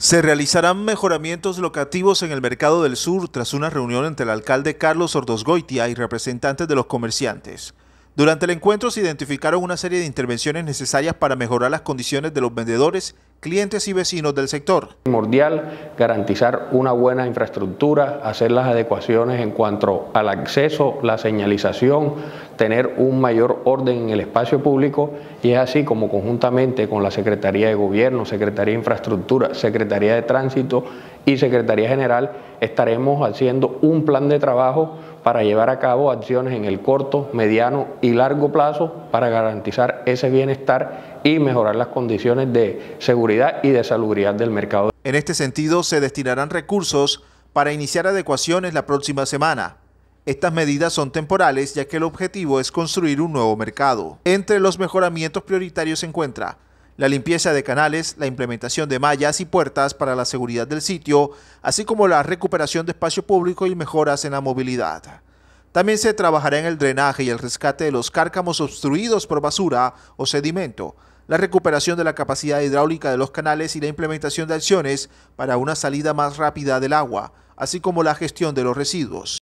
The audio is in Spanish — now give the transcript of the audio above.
Se realizarán mejoramientos locativos en el Mercado del Sur tras una reunión entre el alcalde Carlos Ordosgoitia y representantes de los comerciantes. Durante el encuentro se identificaron una serie de intervenciones necesarias para mejorar las condiciones de los vendedores clientes y vecinos del sector. Primordial garantizar una buena infraestructura, hacer las adecuaciones en cuanto al acceso, la señalización, tener un mayor orden en el espacio público y es así como conjuntamente con la Secretaría de Gobierno, Secretaría de Infraestructura, Secretaría de Tránsito y Secretaría General estaremos haciendo un plan de trabajo para llevar a cabo acciones en el corto, mediano y largo plazo para garantizar ese bienestar y mejorar las condiciones de seguridad y de salubridad del mercado. En este sentido, se destinarán recursos para iniciar adecuaciones la próxima semana. Estas medidas son temporales ya que el objetivo es construir un nuevo mercado. Entre los mejoramientos prioritarios se encuentra la limpieza de canales, la implementación de mallas y puertas para la seguridad del sitio, así como la recuperación de espacio público y mejoras en la movilidad. También se trabajará en el drenaje y el rescate de los cárcamos obstruidos por basura o sedimento, la recuperación de la capacidad hidráulica de los canales y la implementación de acciones para una salida más rápida del agua, así como la gestión de los residuos.